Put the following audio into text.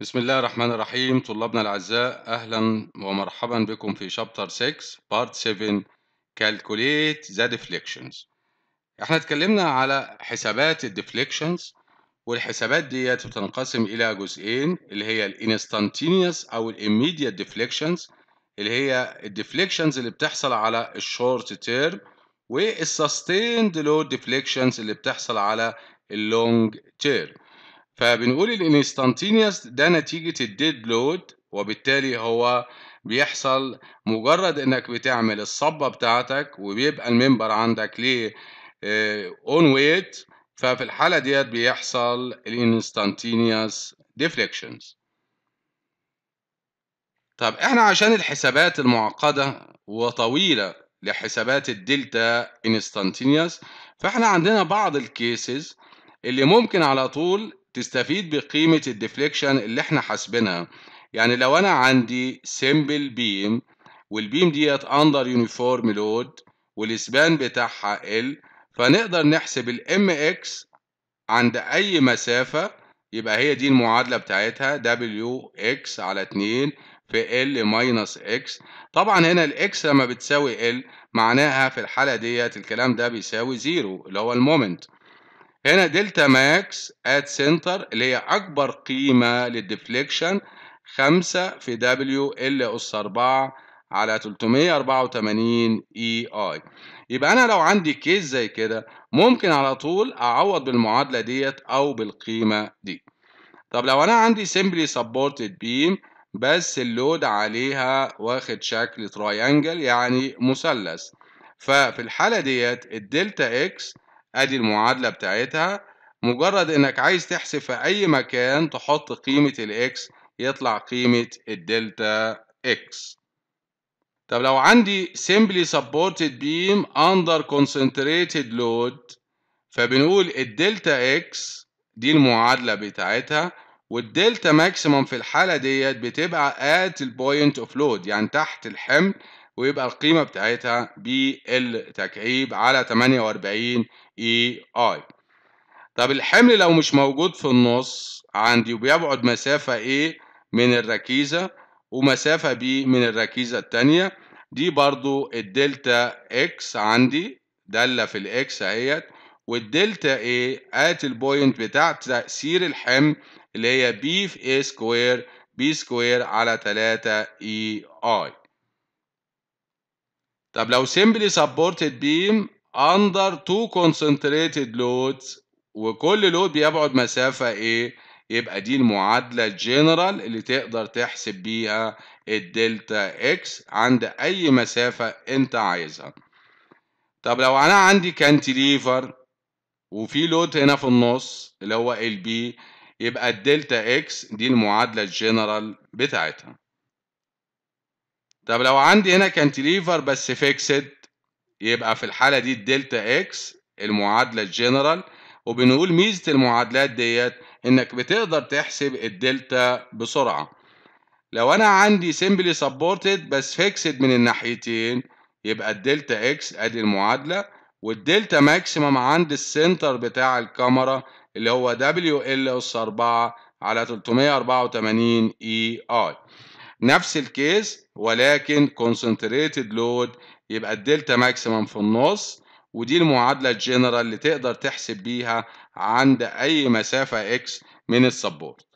بسم الله الرحمن الرحيم طلابنا الأعزاء أهلا ومرحبا بكم في شابتر 6 بارت 7 Calculate the deflections احنا اتكلمنا على حسابات الديفليكشنز والحسابات ديت بتنقسم إلى جزئين اللي هي الانستانتينيوس أو الاميديت ديفليكشنز اللي هي الديفليكشنز اللي بتحصل على الشورت تيرم والسستيند لود ديفليكشنز اللي بتحصل على اللونج تيرم فبنقول الانستانتينيوس ده نتيجة الديد لود وبالتالي هو بيحصل مجرد انك بتعمل الصبة بتاعتك وبيبقى المنبر عندك ليه اون آه، ويت ففي الحالة ديت بيحصل الانستانتينيوس ديفليكشنز طب احنا عشان الحسابات المعقدة وطويلة لحسابات الدلتا انستانتينيوس فاحنا عندنا بعض الكيسز اللي ممكن على طول تستفيد بقيمة الديفليكشن اللي احنا حاسبينها يعني لو انا عندي سيمبل بيم والبيم ديت اندر يونيفورم لود والاسبان بتاعها ال فنقدر نحسب الام اكس عند اي مسافة يبقى هي دي المعادلة بتاعتها دبليو اكس على اتنين في ال ماينس اكس طبعا هنا الاكس لما بتساوي ال معناها في الحالة ديت الكلام ده بيساوي زيرو اللي هو المومنت هنا دلتا ماكس ات سنتر اللي هي اكبر قيمه للديفليكشن 5 في دبليو ال اس 4 على 384 اي اي يبقى انا لو عندي كيس زي كده ممكن على طول اعوض بالمعادله ديت او بالقيمه دي طب لو انا عندي سيمبلي سبورتد بيم بس اللود عليها واخد شكل تراينجل يعني مثلث ففي الحاله ديت الدلتا اكس ادي المعادلة بتاعتها مجرد انك عايز تحسب في اي مكان تحط قيمة الاكس يطلع قيمة الدلتا اكس طب لو عندي simply supported beam under concentrated load فبنقول الدلتا اكس دي المعادلة بتاعتها والدلتا ماكسيمم في الحالة ديت بتبقى at the point of load يعني تحت الحمل ويبقى القيمة بتاعتها بالتكعيب على 48 اي اي طب الحمل لو مش موجود في النص عندي وبيبعد مسافة A من الركيزة ومسافة ب من الركيزة التانية دي برضو الدلتا اكس عندي دالة في الإكس اهيت والدلتا ايه ات البوينت بتاع تأثير الحمل اللي هي بي في اي سكوير بي سكوير على 3 اي e طب لو simply supported beam under two concentrated loads وكل لود بيبعد مسافة ايه؟ يبقى دي المعادلة الجنرال اللي تقدر تحسب بيها الدلتا اكس عند اي مسافة انت عايزها طب لو انا عندي كانتيليفر وفي لود هنا في النص اللي هو البي يبقى الدلتا اكس دي المعادلة الجنرال بتاعتها طب لو عندي هنا كانتليفر بس فيكسد يبقى في الحالة دي الدلتا اكس المعادلة الجنرال وبنقول ميزة المعادلات ديت انك بتقدر تحسب الدلتا بسرعة لو انا عندي سيمبلي سبورتد بس فيكسد من الناحيتين يبقى الدلتا اكس ادي المعادلة والدلتا ماكسيمم عند السنتر بتاع الكاميرا اللي هو دبليو ال اس 4 على 384 اي اي نفس الكيس ولكن كونسنتريتد لود يبقى الدلتا ماكسيمم في النص ودي المعادلة الجنرال اللي تقدر تحسب بيها عند أي مسافة إكس من السبورت